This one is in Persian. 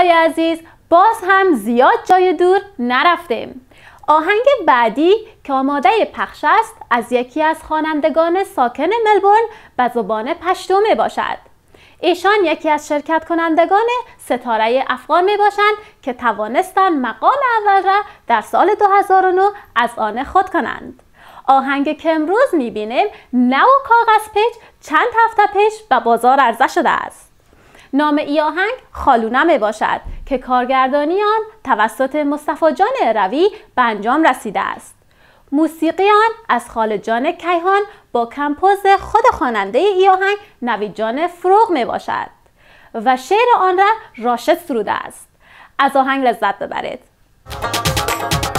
دوستای عزیز باز هم زیاد جای دور نرفتیم آهنگ بعدی که آماده پخش است از یکی از خوانندگان ساکن ملبورن به زبان پشتو می باشد ایشان یکی از شرکت کنندگان ستاره افغان می باشند که توانستند مقام اول را در سال 2009 از آن خود کنند آهنگ که امروز بینیم نو کاغذ پیچ چند هفته پیش به بازار عرضه شده است نام ایاهنگ می باشد که کارگردانی آن توسط مصطفی جان روی به انجام رسیده است موسیقی آن از خالجان کیهان با کمپوز خود خواننده آهنگ نوید جان فروغ می باشد و شعر آن را راشد سروده است از آهنگ لذت ببرید